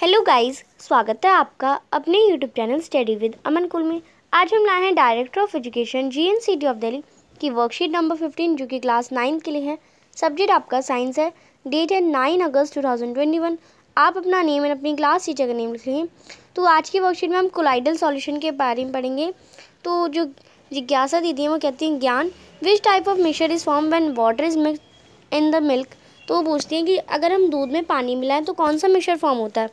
hello guys स्वागत है आपका अपने YouTube channel study with Aman कुल में आज हम लाए हैं director of education G N C T of Delhi की वर्कशीट नंबर फिफ्टीन जो कि क्लास नाइन्थ के लिए है सब्जेक्ट आपका साइंस है डेट है nine August two thousand twenty one आप अपना नेम एंड अपनी क्लास टीचर का नेम लिखेंगे तो आज की वर्कशीट में हम कोलाइडल सॉल्यूशन के बारे में पढ़ेंगे तो जो जिज्ञासा दीदी है वो कहती हैं Gyan which type of mixture is form when water is mix in the milk तो वो पूछती हैं कि अगर हम दूध में पानी मिलाएं तो कौन सा मिक्सर फॉर्म होता है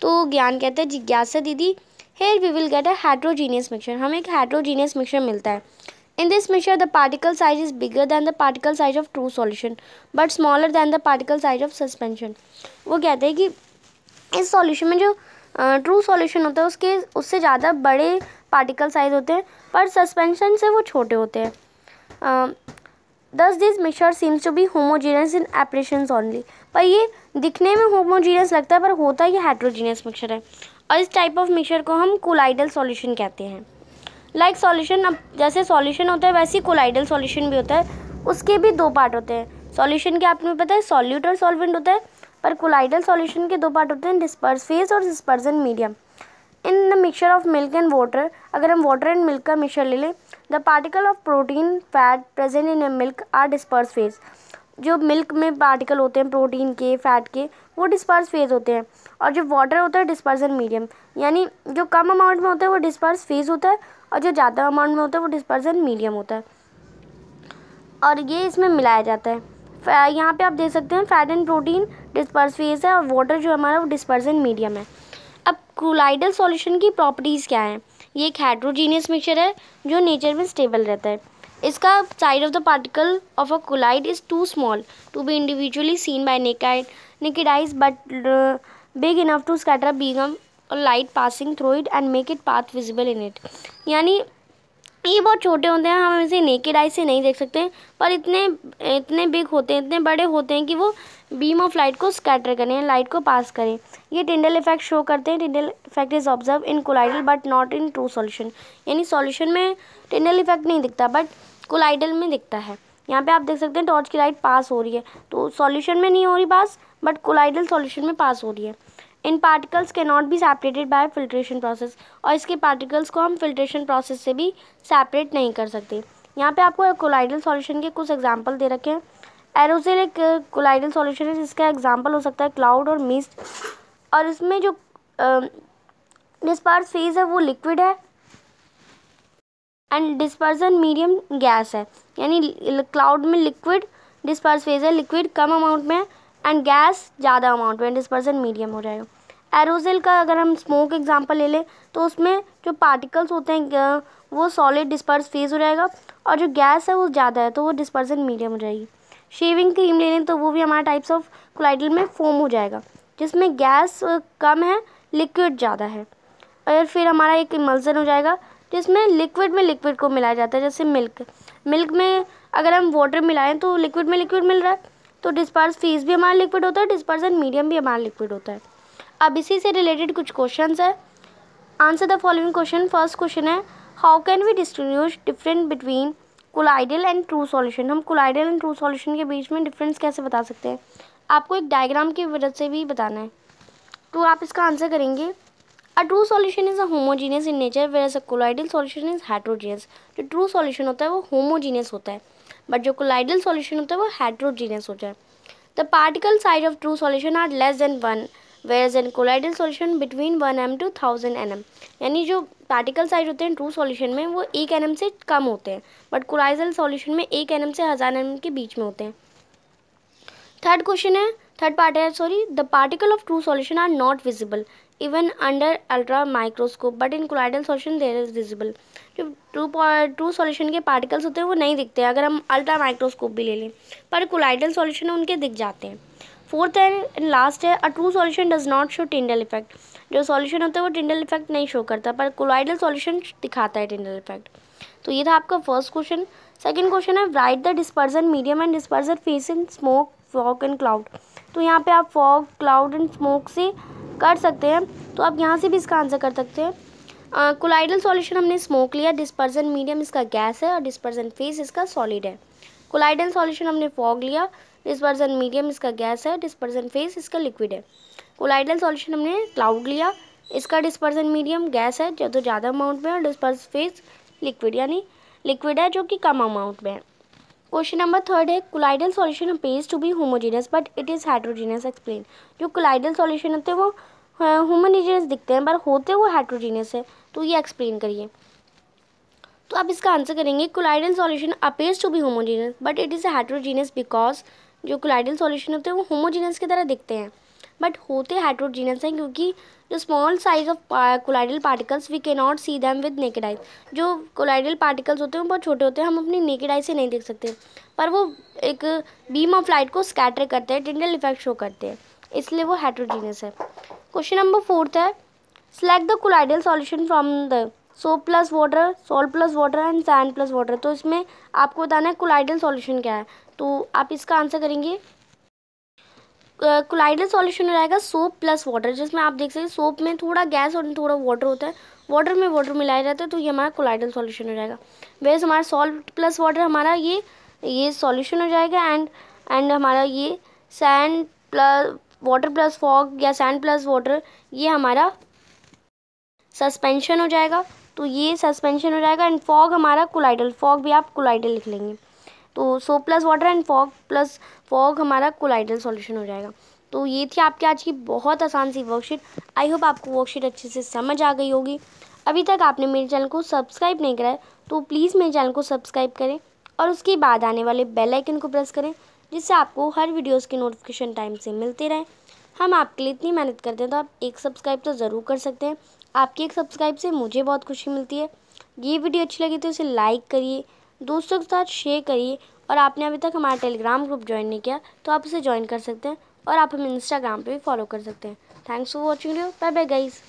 तो ज्ञान कहते हैं जिज्ञासा दीदी here we will get a heterogeneous mixture हमें एक हाइड्रोजीनियस मिक्सर मिलता है in this mixture the particle size is bigger than the particle size of true solution, but smaller than the particle size of suspension वो कहते हैं कि इस solution में जो ट्रू uh, सॉल्यूशन होता है उसके उससे ज़्यादा बड़े पार्टिकल साइज होते हैं पर सस्पेंशन से वो छोटे होते हैं uh, दस this mixture seems to be homogeneous in appearance only पर ये दिखने में होमोजीनियस लगता है पर होता ये हाइड्रोजीनियस मिक्सर है और इस टाइप ऑफ मिक्सर को हम कोलाइडल सॉल्यूशन कहते हैं लाइक like सॉल्यूशन अब जैसे सॉल्यूशन होता है वैसे ही कोलाइडल सॉल्यूशन भी होता है उसके भी दो पार्ट होते हैं सॉल्यूशन के आपने पता है सॉल्यूट और सॉल्वेंट होता है पर कोलाइडल सॉल्यूशन के दो पार्ट होते हैं डिस्पर्स फेज और dispersion medium in the mixture of milk and water अगर हम वाटर एंड मिल्क का मिक्सचर ले लें the particle of protein fat present in milk are disperse phase जो मिल्क में पार्टिकल होते हैं प्रोटीन के फैट के वो डिस्पर्स फेज होते हैं और जो वाटर होता है डिस्पर्सन मीडियम यानी जो कम अमाउंट में होता है वो डिस्पर्स फेज होता है और जो ज़्यादा अमाउंट में होता है वो डिस्पर्सन मीडियम होता है और ये इसमें मिलाया जाता है यहाँ पे आप देख सकते हैं fat and protein disperse phase है और वाटर जो हमारा वो डिस्पर्सन मीडियम है अब क्रोलाइडल सॉल्यूशन की प्रॉपर्टीज़ क्या हैं ये एक हाइड्रोजीनियस मिक्सचर है जो नेचर में स्टेबल रहता है इसका size of the particle of a colloid is too small to be individually seen by naked naked eyes but big enough to scatter beam light passing through it and make it path visible in it यानी ये बहुत छोटे होते हैं हम इसे naked eye से नहीं देख सकते पर इतने इतने बिग होते हैं इतने बड़े होते हैं कि वो बीम ऑफ लाइट को स्कैटर करें लाइट को पास करें ये टिंडल इफेक्ट शो करते हैं Tyndall effect is observe in colloidal but not in true solution यानी सॉल्यूशन में टिंडल इफेक्ट नहीं दिखता बट कोलाइडल में दिखता है यहाँ पे आप देख सकते हैं टॉर्च की लाइट पास हो रही है तो सॉल्यूशन में नहीं हो रही पास बट कोलाइडल सॉल्यूशन में पास हो रही है इन पार्टिकल्स के not be separated by filtration process और इसके पार्टिकल्स को हम फिल्ट्रेशन प्रोसेस से भी सेपरेट नहीं कर सकते यहाँ पे आपको कोलाइडल सॉल्यूशन के कुछ एग्जांपल दे रखे हैं एरोसेल एक कोलाइडल सॉल्यूशन है जिसका एग्जांपल हो सकता है क्लाउड और मिस्ट और इसमें जो डिस्पर्स फेज है वो लिक्विड है एंड डिस्पर्जन मीडियम गैस है यानी क्लाउड में लिक्विड डिस्पर्स फेज है लिक्विड कम अमाउंट में एंड गैस ज़्यादा अमाउंट में परसेंट मीडियम हो जाएगा एरोजेल का अगर हम स्मोक एग्जांपल ले लें तो उसमें जो पार्टिकल्स होते हैं वो सॉलिड डिस्पर्स फेज हो जाएगा और जो गैस है वो ज़्यादा है तो वो डिस्पर्सन मीडियम हो जाएगी शेविंग क्रीम ले लें तो वो भी हमारे टाइप्स ऑफ क्लाइडल में फोम हो जाएगा जिसमें गैस कम है लिक्विड ज़्यादा है और फिर हमारा एक इमल्सन हो जाएगा जिसमें लिक्विड में लिक्विड को मिलाया जाता है जैसे मिल्क मिल्क में अगर हम वाटर मिलाएं तो लिक्विड में लिक्विड मिल रहा है तो डिस्पर्स फीस भी हमारा लिक्विड होता है डिस्पर्स एंड मीडियम भी हमारा लिक्विड होता है अब इसी से रिलेटेड कुछ क्वेश्चन है answer the following question first question है how can we distinguish different between colloidal and true solution हम कोलाइडल एंड ट्रू सॉल्यूशन के बीच में डिफरेंस कैसे बता सकते हैं आपको एक डायग्राम की मदद से भी बताना है तो आप इसका आंसर करेंगे a true solution is a homogeneous in nature whereas a colloidal solution is heterogeneous जो ट्रू सॉल्यूशन होता है वो होमोजीनियस होता है बट जो कोलाइडल सॉल्यूशन होता है वो हाइड्रोजीनियस होता है the particle size of true solution are less than one where an colloidal solution between one M to thousand N M यानी जो पार्टिकल साइज होते हैं ट्रू सॉल्यूशन में वो एक एन एम से कम होते हैं बट कोलाइडल सॉल्यूशन में एक एन एम से हज़ार एन एम के बीच में होते हैं थर्ड क्वेश्चन है थर्ड पार्ट है sorry the particle of true solution are not visible even under ultra microscope but in colloidal solution there is visible जो ट्रू ट्रू सॉल्यूशन के पार्टिकल्स होते हैं वो नहीं दिखते अगर हम अल्ट्रा माइक्रोस्कोप भी ले लें पर कोलाइडल सॉल्यूशन उनके दिख जाते हैं फोर्थ एंड लास्ट है a true solution does not show Tyndall effect जो सॉल्यूशन होता है वो टिंडल इफेक्ट नहीं शो करता पर कोलाइडल सॉल्यूशन दिखाता है टिंडल इफेक्ट तो ये था आपका फर्स्ट क्वेश्चन सेकेंड क्वेश्चन है write the dispersion medium and dispersion phase in smoke fog and cloud तो यहाँ पे आप फॉक क्लाउड एंड स्मोक से कर सकते हैं तो आप यहाँ से भी इसका आंसर कर सकते हैं कोलाइडल सॉल्यूशन हमने स्मोक लिया डिस्पर्जन मीडियम इसका गैस है और डिस्पर्जन फेस इसका सॉलिड है कोलाइडल सॉल्यूशन हमने फॉग लिया डिस्पर्जन मीडियम इसका गैस है डिस्पर्जन फेस इसका लिक्विड है कोलाइडल सॉल्यूशन हमने क्लाउड लिया इसका डिस्पर्जन मीडियम गैस है जो तो ज़्यादा अमाउंट में और डिस्पर्स फेस लिक्विड यानी लिक्विड है जो कि कम अमाउंट में है क्वेश्चन नंबर थर्ड है colloidal solution appears to be homogeneous but it is heterogeneous explain जो कोलाइडल सॉल्यूशन होते हैं वो होमोजेनियस हाँ, दिखते हैं पर होते वो हाइड्रोजीनियस है तो ये एक्सप्लेन करिए तो आप इसका आंसर करेंगे colloidal solution appears to be homogeneous but it is heterogeneous because जो कोलाइडल सॉल्यूशन होते हैं वो होमोजेनियस की तरह दिखते हैं बट होते हाइड्रोजीनस हैं क्योंकि जो small size of colloidal particles we can not see them with naked eyes जो कोलाइडल पार्टिकल्स होते हैं वो बहुत छोटे होते हैं हम अपनी नेकेड आई से नहीं देख सकते पर वो एक बीम ऑफ लाइट को स्कैटर करते हैं टिंडल इफेक्ट शो करते हैं इसलिए वो हाइड्रोजीनस है क्वेश्चन नंबर फोर्थ है select the colloidal solution from the soap plus water salt plus water and sand plus water तो इसमें आपको बताना है कोलाइडल सॉल्यूशन क्या है तो आप इसका आंसर करेंगे क्लाइडल सॉल्यूशन रहेगा सोप प्लस वाटर जिसमें आप देख सकते हैं सोप में थोड़ा गैस और थोड़ा वाटर होता है वाटर में वाटर मिलाया जाता है तो ये हमारा क्लाइडल सॉल्यूशन हो जाएगा वैसे हमारा सॉल्ट प्लस वाटर हमारा ये ये सॉल्यूशन हो जाएगा एंड एंड हमारा ये sand plus water plus fog या सैंड प्लस वाटर ये हमारा सस्पेंशन हो जाएगा तो ये सस्पेंशन हो जाएगा एंड फॉग हमारा कोलाइडल फॉग भी आप कोलाइडल लिख लेंगे तो soap plus water and fog plus fog हमारा कोलाइडल सॉल्यूशन हो जाएगा तो ये थी आपकी आज की बहुत आसान सी वर्कशीट आई होप आपको वर्कशीट अच्छे से समझ आ गई होगी अभी तक आपने मेरे चैनल को सब्सक्राइब नहीं करा है तो प्लीज़ मेरे चैनल को सब्सक्राइब करें और उसके बाद आने वाले बेल आइकन को प्रेस करें जिससे आपको हर वीडियोस के नोटिफिकेशन टाइम से मिलते रहें हम आपके लिए इतनी मेहनत करते हैं तो आप एक सब्सक्राइब तो ज़रूर कर सकते हैं आपकी एक सब्सक्राइब से मुझे बहुत खुशी मिलती है ये वीडियो अच्छी लगी तो इसे लाइक करिए दोस्तों के साथ शेयर करिए और आपने अभी तक हमारा टेलीग्राम ग्रुप ज्वाइन नहीं किया तो आप उसे ज्वाइन कर सकते हैं और आप हमें इंस्टाग्राम पे भी फॉलो कर सकते हैं thanks for watching you bye bye guys